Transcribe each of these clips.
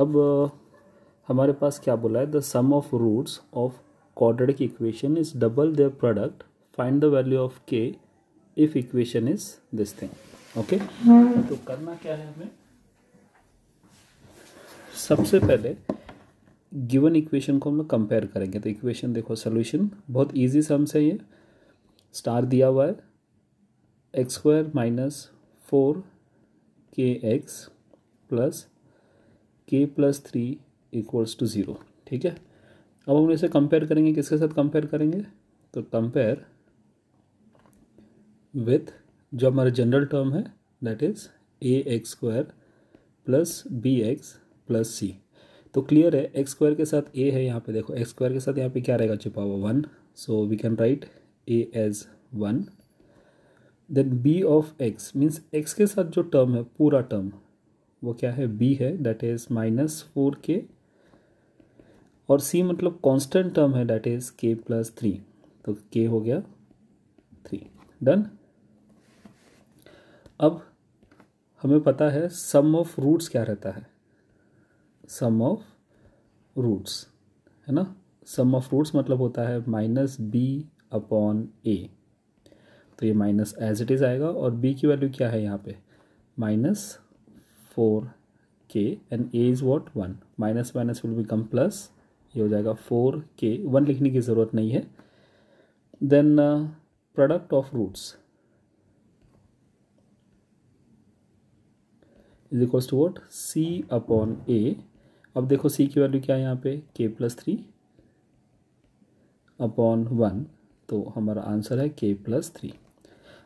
अब uh, हमारे पास क्या बोला है the sum of roots of key equation is double their product find the value of k if equation is this thing okay तो करना क्या है हमें सबसे पहले गिवन इक्वेशन को हम लोग कंपेयर करेंगे तो इक्वेशन देखो सोल्यूशन बहुत इजी सम्स है ये स्टार दिया हुआ है x square minus four k x plus k plus three equals to zero ठीक है अब हम इसे कंपेयर करेंगे किसके साथ कंपेयर करेंगे तो कंपेयर विथ जो हमारा जनरल टर्म है that is a x square plus b x plus c तो क्लियर है एक्स स्क्वायर के साथ ए है यहाँ पे देखो एक्स स्क्वायर के साथ यहाँ पे क्या रहेगा छिपा हुआ one so we can write a as one then b of x means x के साथ जो टर्म है पूरा टर्म वो क्या है बी है दैट इज़ माइनस फोर के और सी मतलब कांस्टेंट टर्म है that is k plus three तो के हो गया थ्री डन अब हमें पता है सम ऑफ रूट्स क्या रहता है सम ऑफ रूट्स है ना सम ऑफ रूट्स मतलब होता है माइनस बी अपॉन ए तो ये माइनस एज इट इज़ आएगा और बी की वैल्यू क्या है यहाँ पे minus four k and a is what one minus minus will become plus ये हो जाएगा फोर के वन लिखने की ज़रूरत नहीं है then product of roots is equals to what c upon a अब देखो सी की वैल्यू क्या है यहाँ पे के प्लस थ्री अपॉन वन तो हमारा आंसर है के प्लस थ्री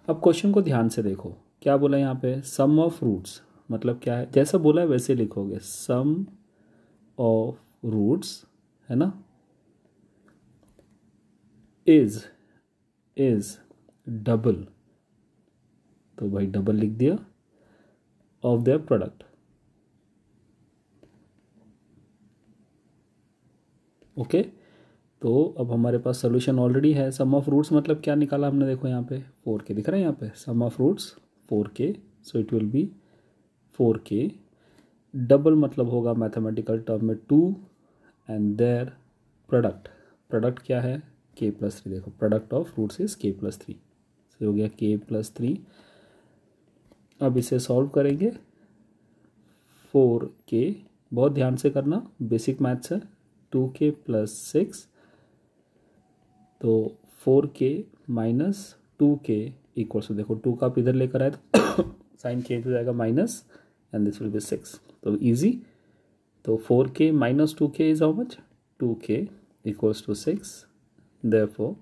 अब क्वेश्चन को ध्यान से देखो क्या बोला यहाँ पे सम ऑफ रूट्स मतलब क्या है जैसा बोला है वैसे लिखोगे सम ऑफ रूट्स है ना इज इज डबल तो भाई डबल लिख दिया ऑफ देयर प्रोडक्ट ओके तो अब हमारे पास सोल्यूशन ऑलरेडी है सम ऑफ रूट्स मतलब क्या निकाला हमने देखो यहाँ पे फोर के दिख रहा है यहाँ पे सम of roots four k so it will be four k double मतलब होगा मैथमेटिकल टर्म में two and their product product क्या है के प्लस थ्री देखो product of roots is k plus three से हो गया के प्लस थ्री अब इसे सॉल्व करेंगे फोर के बहुत ध्यान से करना बेसिक मैथ्स है टू के प्लस सिक्स तो four k minus two k equals देखो टू का आप इधर लेकर आए तो साइन चेंज हो जाएगा minus and this will be six तो ईजी तो four k minus two k is how much two k equals to six there four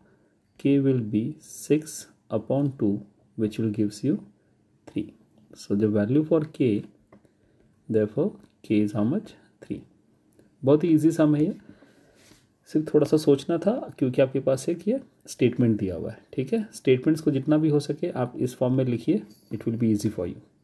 k will be six upon two which will gives you three so the value for k there four k is how much three बहुत ही easy सम है ये सिर्फ थोड़ा सा सोचना था क्योंकि आपके पास एक ये स्टेटमेंट दिया हुआ है ठीक है स्टेटमेंट्स को जितना भी हो सके आप इस फॉर्म में लिखिए it will be easy for you